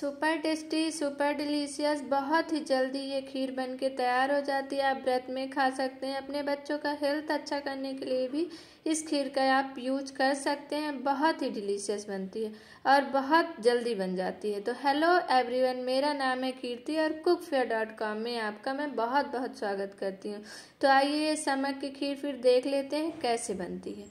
super tasty super delicious बहुत ही जल्दी ये खीर बन के तैयार हो जाती है आप व्रत में खा सकते हैं अपने बच्चों का हेल्थ अच्छा करने के लिए भी इस खीर का आप यूज कर सकते हैं बहुत ही डिलीशियस बनती है और बहुत जल्दी बन जाती है तो हेलो एवरीवन मेरा नाम है कीर्ति और कुक फेयर डॉट कॉम में आपका मैं बहुत बहुत स्वागत करती हूँ तो आइए ये समक की खीर फिर देख लेते हैं कैसे बनती है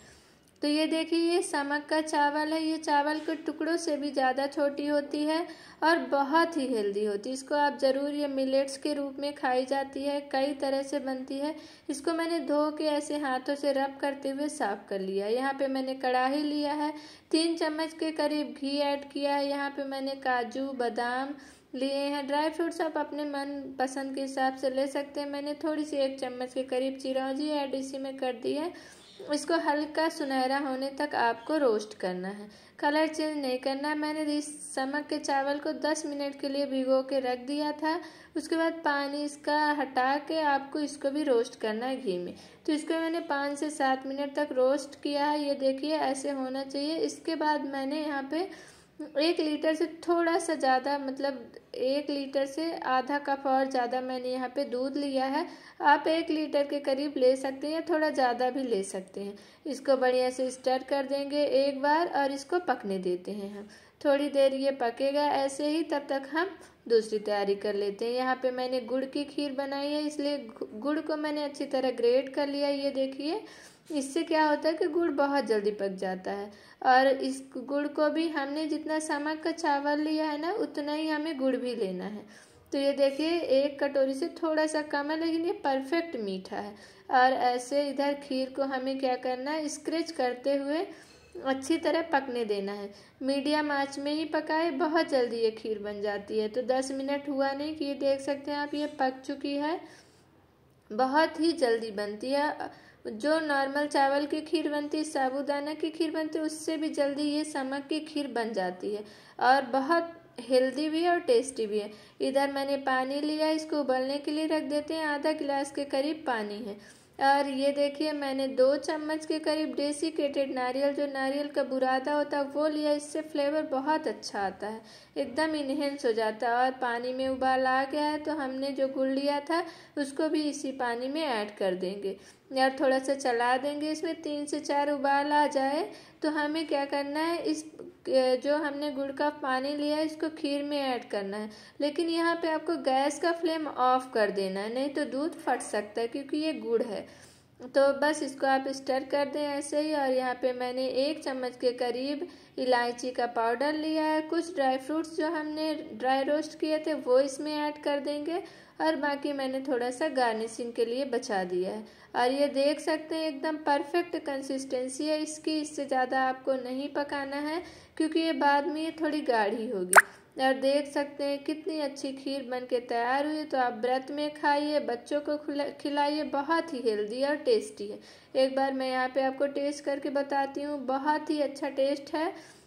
तो ये देखिए ये समक का चावल है ये चावल के टुकड़ों से भी ज़्यादा छोटी होती है और बहुत ही हेल्दी होती है इसको आप ज़रूर ये मिलेट्स के रूप में खाई जाती है कई तरह से बनती है इसको मैंने धो के ऐसे हाथों से रब करते हुए साफ़ कर लिया यहाँ पे मैंने कढ़ाही लिया है तीन चम्मच के करीब घी ऐड किया है यहाँ पर मैंने काजू बादाम लिए हैं ड्राई फ्रूट्स आप अपने मन पसंद के हिसाब से ले सकते हैं मैंने थोड़ी सी एक चम्मच के करीब चिरौंजी ऐड इसी में कर दी है इसको हल्का सुनहरा होने तक आपको रोस्ट करना है कलर चेंज नहीं करना मैंने समक के चावल को 10 मिनट के लिए भिगो के रख दिया था उसके बाद पानी इसका हटा के आपको इसको भी रोस्ट करना है घी में तो इसको मैंने पाँच से सात मिनट तक रोस्ट किया है ये देखिए ऐसे होना चाहिए इसके बाद मैंने यहाँ पे एक लीटर से थोड़ा सा ज़्यादा मतलब एक लीटर से आधा कप और ज़्यादा मैंने यहाँ पे दूध लिया है आप एक लीटर के करीब ले सकते हैं या थोड़ा ज़्यादा भी ले सकते हैं इसको बढ़िया से स्टर कर देंगे एक बार और इसको पकने देते हैं हम थोड़ी देर ये पकेगा ऐसे ही तब तक हम दूसरी तैयारी कर लेते हैं यहाँ पे मैंने गुड़ की खीर बनाई है इसलिए गुड़ को मैंने अच्छी तरह ग्रेट कर लिया ये देखिए इससे क्या होता है कि गुड़ बहुत जल्दी पक जाता है और इस गुड़ को भी हमने जितना समक का चावल लिया है ना उतना ही हमें गुड़ भी लेना है तो ये देखिए एक कटोरी से थोड़ा सा कम है लेकिन ये परफेक्ट मीठा है और ऐसे इधर खीर को हमें क्या करना है स्क्रेच करते हुए अच्छी तरह पकने देना है मीडियम आंच में ही पकाए बहुत जल्दी ये खीर बन जाती है तो दस मिनट हुआ नहीं कि ये देख सकते हैं आप ये पक चुकी है बहुत ही जल्दी बनती है जो नॉर्मल चावल की खीर बनती है साबूदाना की खीर बनती है उससे भी जल्दी ये समक की खीर बन जाती है और बहुत हेल्दी भी है और टेस्टी भी है इधर मैंने पानी लिया इसको उबलने के लिए रख देते हैं आधा गिलास के करीब पानी है और ये देखिए मैंने दो चम्मच के करीब डेसिकेटेड नारियल जो नारियल का बुरादा होता है वो लिया इससे फ्लेवर बहुत अच्छा आता है एकदम इन्हेंस हो जाता है और पानी में उबाल आ गया है तो हमने जो गुड़ लिया था उसको भी इसी पानी में ऐड कर देंगे यार थोड़ा सा चला देंगे इसमें तीन से चार उबाल आ जाए तो हमें क्या करना है इस जो हमने गुड़ का पानी लिया है इसको खीर में ऐड करना है लेकिन यहाँ पे आपको गैस का फ्लेम ऑफ कर देना है नहीं तो दूध फट सकता है क्योंकि ये गुड़ है तो बस इसको आप स्टर कर दें ऐसे ही और यहाँ पे मैंने एक चम्मच के करीब इलायची का पाउडर लिया है कुछ ड्राई फ्रूट्स जो हमने ड्राई रोस्ट किए थे वो इसमें ऐड कर देंगे और बाकी मैंने थोड़ा सा गार्निशिंग के लिए बचा दिया है और ये देख सकते हैं एकदम परफेक्ट कंसिस्टेंसी है इसकी इससे ज़्यादा आपको नहीं पकाना है क्योंकि ये बाद में ये थोड़ी गाढ़ी होगी और देख सकते हैं कितनी अच्छी खीर बन के तैयार हुई तो आप व्रत में खाइए बच्चों को खिलाइए बहुत ही हेल्दी और टेस्टी है एक बार मैं यहाँ पे आपको टेस्ट करके बताती हूँ बहुत ही अच्छा टेस्ट है